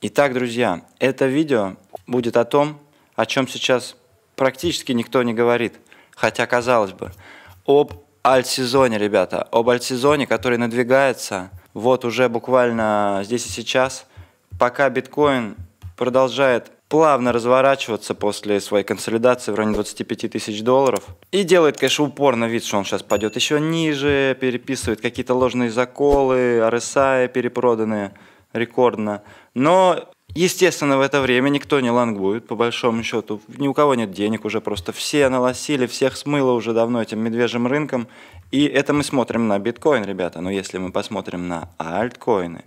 Итак, друзья, это видео будет о том, о чем сейчас практически никто не говорит, хотя казалось бы, об альтсезоне, ребята, об альтсезоне, который надвигается вот уже буквально здесь и сейчас, пока биткоин продолжает плавно разворачиваться после своей консолидации в районе 25 тысяч долларов. И делает, конечно, упорно вид, что он сейчас пойдет еще ниже, переписывает какие-то ложные заколы, RSI перепроданные – рекордно. Но Естественно, в это время никто не лангует, по большому счету. Ни у кого нет денег уже просто. Все налосили, всех смыло уже давно этим медвежьим рынком. И это мы смотрим на биткоин, ребята. Но если мы посмотрим на альткоины,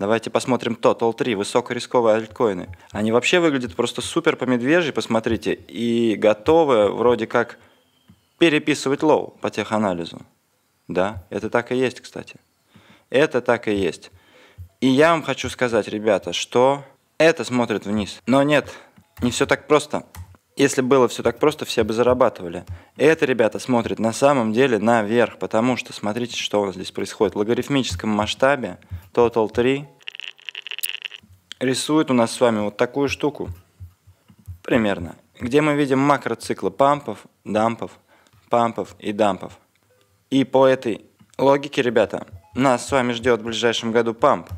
давайте посмотрим Total 3, высокорисковые альткоины. Они вообще выглядят просто супер по медвежьи, посмотрите. И готовы вроде как переписывать лоу по теханализу. Да, это так и есть, кстати. Это так и есть. И я вам хочу сказать, ребята, что это смотрит вниз. Но нет, не все так просто. Если было все так просто, все бы зарабатывали. Это, ребята, смотрит на самом деле наверх, потому что смотрите, что у нас здесь происходит. В логарифмическом масштабе Total 3 рисует у нас с вами вот такую штуку. Примерно. Где мы видим макроциклы пампов, дампов, пампов и дампов. И по этой логике, ребята, нас с вами ждет в ближайшем году памп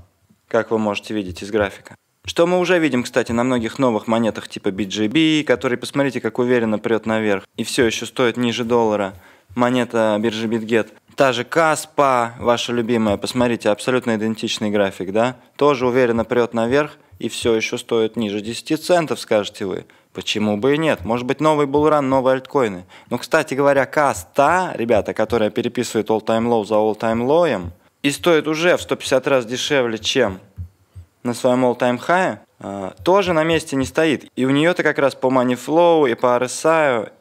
как вы можете видеть из графика. Что мы уже видим, кстати, на многих новых монетах типа BGB, которые посмотрите, как уверенно прет наверх и все еще стоит ниже доллара. Монета биржи BitGet. Та же Каспа, ваша любимая, посмотрите, абсолютно идентичный график, да? Тоже уверенно прет наверх и все еще стоит ниже 10 центов, скажете вы. Почему бы и нет? Может быть, новый булран, новые альткоины. Но, кстати говоря, Каста, ребята, которая переписывает all-time low за all-time low, и стоит уже в 150 раз дешевле, чем на своем all-time high, а, тоже на месте не стоит. И у нее-то как раз по money flow и по RSI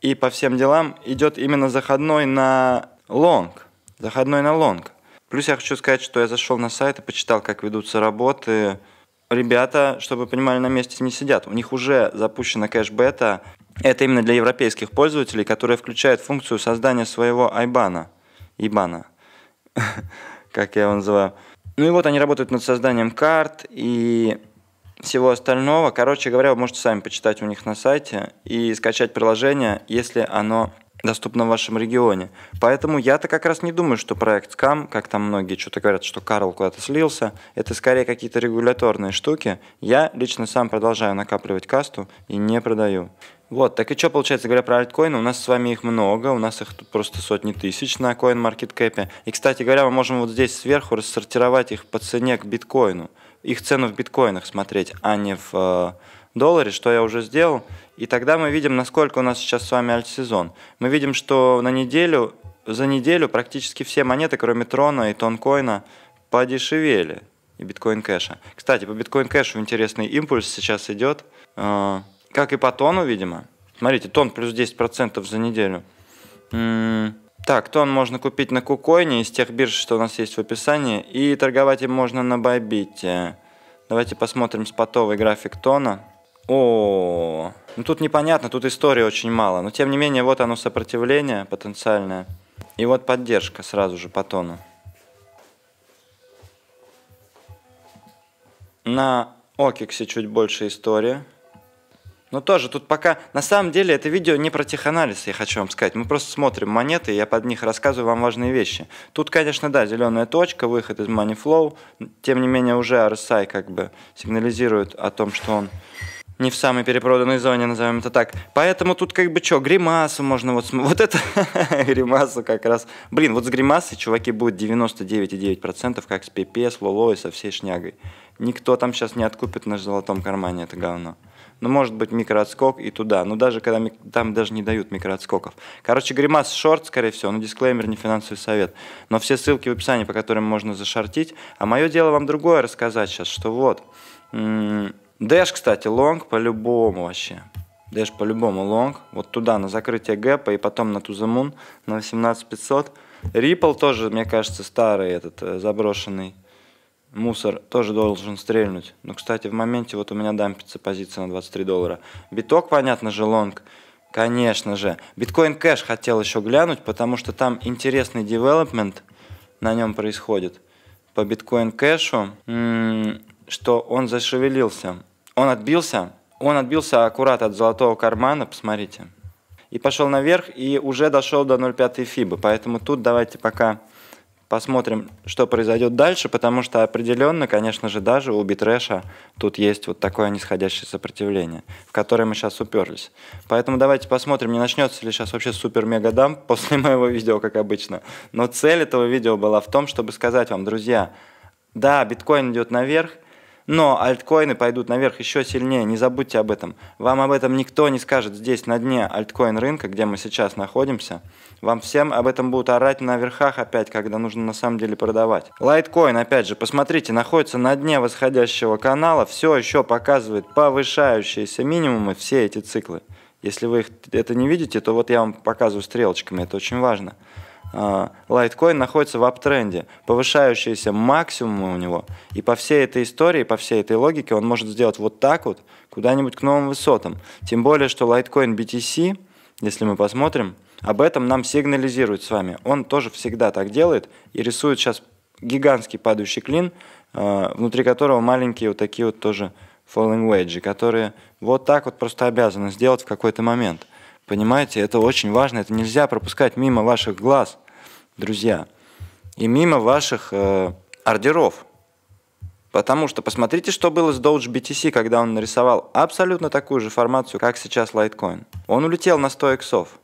и по всем делам идет именно заходной на лонг. Заходной на лонг. Плюс я хочу сказать, что я зашел на сайт и почитал, как ведутся работы. Ребята, чтобы вы понимали, на месте не сидят. У них уже запущена кэшбета. Это именно для европейских пользователей, которая включает функцию создания своего айбана. Ибана. как я его называю. Ну и вот они работают над созданием карт и всего остального. Короче говоря, вы можете сами почитать у них на сайте и скачать приложение, если оно доступно в вашем регионе. Поэтому я-то как раз не думаю, что проект скам, как там многие что-то говорят, что Карл куда-то слился, это скорее какие-то регуляторные штуки. Я лично сам продолжаю накапливать касту и не продаю. Вот, так и что получается, говоря про альткоины, у нас с вами их много, у нас их тут просто сотни тысяч на CoinMarketCap. И, кстати говоря, мы можем вот здесь сверху рассортировать их по цене к биткоину, их цену в биткоинах смотреть, а не в э, долларе, что я уже сделал. И тогда мы видим, насколько у нас сейчас с вами альт-сезон. Мы видим, что на неделю, за неделю практически все монеты, кроме Трона и Тонкоина, подешевели. И биткоин кэша. Кстати, по биткоин кэшу интересный импульс сейчас идет. Э, как и по тону, видимо. Смотрите, тон плюс 10% за неделю. М-м, так, тон можно купить на Кукойне из тех бирж, что у нас есть в описании, и торговать им можно на Байбите. Давайте посмотрим спотовый график тона. О, О, ну тут непонятно, тут истории очень мало, но тем не менее вот оно сопротивление потенциальное. И вот поддержка сразу же по тону. На Окиксе чуть больше история. Но ну, тоже тут пока, на самом деле, это видео не про теханализ, я хочу вам сказать. Мы просто смотрим монеты, и я под них рассказываю вам важные вещи. Тут, конечно, да, зеленая точка, выход из Money Flow. Тем не менее, уже RSI как бы сигнализирует о том, что он не в самой перепроданной зоне, назовем это так. Поэтому тут как бы что, гримасу можно вот... Вот это гримасу как раз... Блин, вот с гримасой, чуваки, будет 99,9%, как с PP, с Лоло и со всей шнягой. Никто там сейчас не откупит наш золотом кармане это говно ну, может быть, микроотскок и туда. Но ну, даже когда там даже не дают микроотскоков. Короче, гримас шорт, скорее всего, но ну, дисклеймер не финансовый совет. Но все ссылки в описании, по которым можно зашортить. А мое дело вам другое рассказать сейчас, что вот. Дэш, кстати, лонг по-любому вообще. Дэш по-любому лонг. Вот туда, на закрытие гэпа и потом на Тузамун на 18500. Ripple тоже, мне кажется, старый этот э, заброшенный Мусор тоже должен стрельнуть. Но, кстати, в моменте вот у меня дампится позиция на 23 доллара. Биток, понятно же, лонг. Конечно же. Биткоин кэш хотел еще глянуть, потому что там интересный девелопмент на нем происходит. По биткоин кэшу, м-м, что он зашевелился. Он отбился, он отбился аккурат от золотого кармана, посмотрите. И пошел наверх, и уже дошел до 0,5 фибы. Поэтому тут давайте пока Посмотрим, что произойдет дальше, потому что определенно, конечно же, даже у битрэша тут есть вот такое нисходящее сопротивление, в которое мы сейчас уперлись. Поэтому давайте посмотрим, не начнется ли сейчас вообще супер-мега-дамп после моего видео, как обычно. Но цель этого видео была в том, чтобы сказать вам, друзья, да, биткоин идет наверх, но альткоины пойдут наверх еще сильнее, не забудьте об этом. Вам об этом никто не скажет здесь на дне альткоин рынка, где мы сейчас находимся. Вам всем об этом будут орать на верхах опять, когда нужно на самом деле продавать. Лайткоин, опять же, посмотрите, находится на дне восходящего канала, все еще показывает повышающиеся минимумы все эти циклы. Если вы их, это не видите, то вот я вам показываю стрелочками, это очень важно лайткоин находится в аптренде, повышающиеся максимумы у него. И по всей этой истории, по всей этой логике он может сделать вот так вот, куда-нибудь к новым высотам. Тем более, что лайткоин BTC, если мы посмотрим, об этом нам сигнализирует с вами. Он тоже всегда так делает и рисует сейчас гигантский падающий клин, а, внутри которого маленькие вот такие вот тоже falling wedge, которые вот так вот просто обязаны сделать в какой-то момент – Понимаете, это очень важно, это нельзя пропускать мимо ваших глаз, друзья, и мимо ваших э, ордеров. Потому что посмотрите, что было с Doge BTC, когда он нарисовал абсолютно такую же формацию, как сейчас Litecoin. Он улетел на 100 иксов.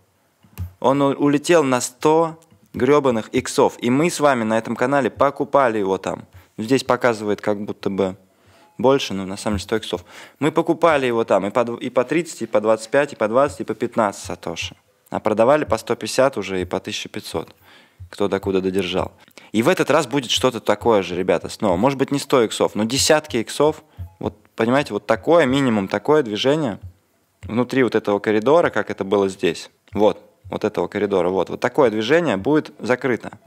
Он улетел на 100 гребаных иксов. И мы с вами на этом канале покупали его там. Здесь показывает как будто бы больше, ну, на самом деле 100 иксов. Мы покупали его там и по, и по 30, и по 25, и по 20, и по 15 сатоши. А продавали по 150 уже и по 1500 кто докуда додержал. И в этот раз будет что-то такое же, ребята, снова. Может быть, не 100 иксов, но десятки иксов. Вот, понимаете, вот такое минимум, такое движение внутри вот этого коридора, как это было здесь. Вот, вот этого коридора, вот. Вот такое движение будет закрыто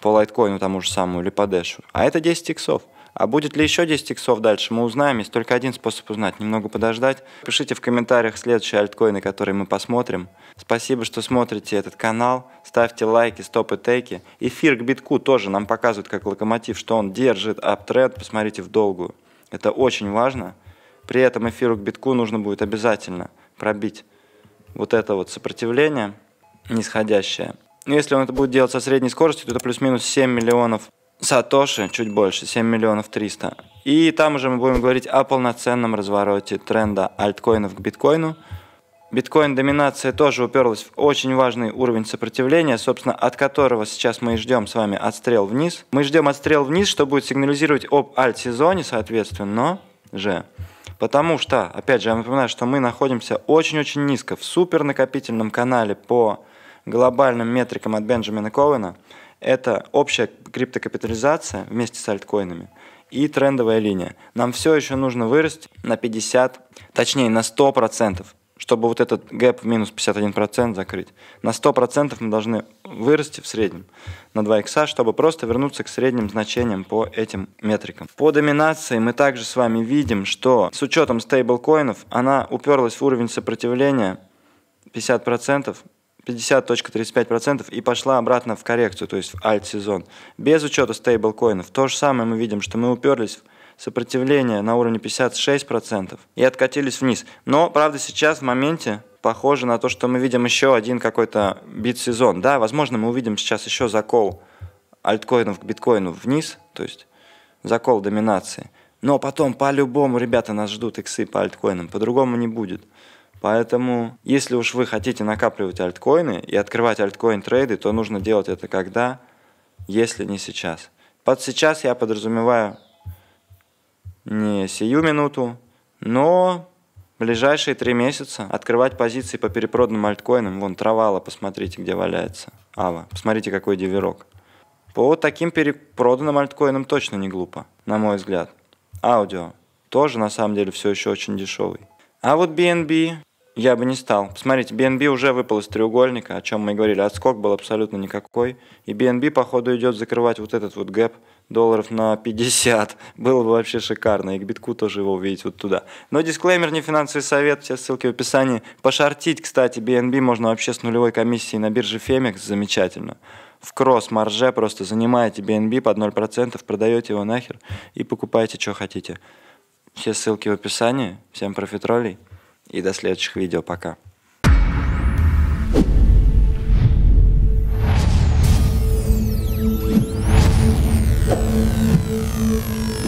по лайткоину тому же самому или по дэшу. А это 10 иксов. А будет ли еще 10 иксов дальше, мы узнаем. Есть только один способ узнать, немного подождать. Пишите в комментариях следующие альткоины, которые мы посмотрим. Спасибо, что смотрите этот канал. Ставьте лайки, стопы, тейки. Эфир к битку тоже нам показывает, как локомотив, что он держит аптренд. Посмотрите в долгую. Это очень важно. При этом эфиру к битку нужно будет обязательно пробить вот это вот сопротивление нисходящее. Ну, если он это будет делать со средней скоростью, то это плюс-минус 7 миллионов Сатоши чуть больше, 7 миллионов 300. И там уже мы будем говорить о полноценном развороте тренда альткоинов к биткоину. Биткоин-доминация тоже уперлась в очень важный уровень сопротивления, собственно, от которого сейчас мы и ждем с вами отстрел вниз. Мы ждем отстрел вниз, что будет сигнализировать об альт-сезоне, соответственно, но же. Потому что, опять же, я напоминаю, что мы находимся очень-очень низко в супернакопительном канале по глобальным метрикам от Бенджамина Коуэна – это общая криптокапитализация вместе с альткоинами и трендовая линия. Нам все еще нужно вырасти на 50, точнее на 100%, чтобы вот этот гэп в минус 51% закрыть. На 100% мы должны вырасти в среднем на 2 икса, чтобы просто вернуться к средним значениям по этим метрикам. По доминации мы также с вами видим, что с учетом стейблкоинов она уперлась в уровень сопротивления 50%, 50.35% и пошла обратно в коррекцию, то есть в альт-сезон. Без учета стейблкоинов. То же самое мы видим, что мы уперлись в сопротивление на уровне 56% и откатились вниз. Но, правда, сейчас в моменте похоже на то, что мы видим еще один какой-то бит-сезон. Да, возможно, мы увидим сейчас еще закол альткоинов к биткоину вниз, то есть закол доминации. Но потом по-любому, ребята, нас ждут иксы по альткоинам, по-другому не будет. Поэтому, если уж вы хотите накапливать альткоины и открывать альткоин трейды, то нужно делать это когда, если не сейчас. Под сейчас я подразумеваю не сию минуту, но ближайшие три месяца открывать позиции по перепроданным альткоинам. Вон травала, посмотрите, где валяется. Ава, посмотрите, какой диверок. По таким перепроданным альткоинам точно не глупо, на мой взгляд. Аудио тоже на самом деле все еще очень дешевый. А вот BNB я бы не стал. Посмотрите, BNB уже выпал из треугольника, о чем мы и говорили. Отскок был абсолютно никакой. И BNB, походу, идет закрывать вот этот вот гэп долларов на 50. Было бы вообще шикарно. И к битку тоже его увидеть вот туда. Но дисклеймер не финансовый совет, все ссылки в описании. Пошортить, кстати, BNB можно вообще с нулевой комиссией на бирже Femex, замечательно. В кросс-марже просто занимаете BNB под 0%, продаете его нахер и покупаете, что хотите. Все ссылки в описании. Всем профитролей и до следующих видео. Пока. Thank you.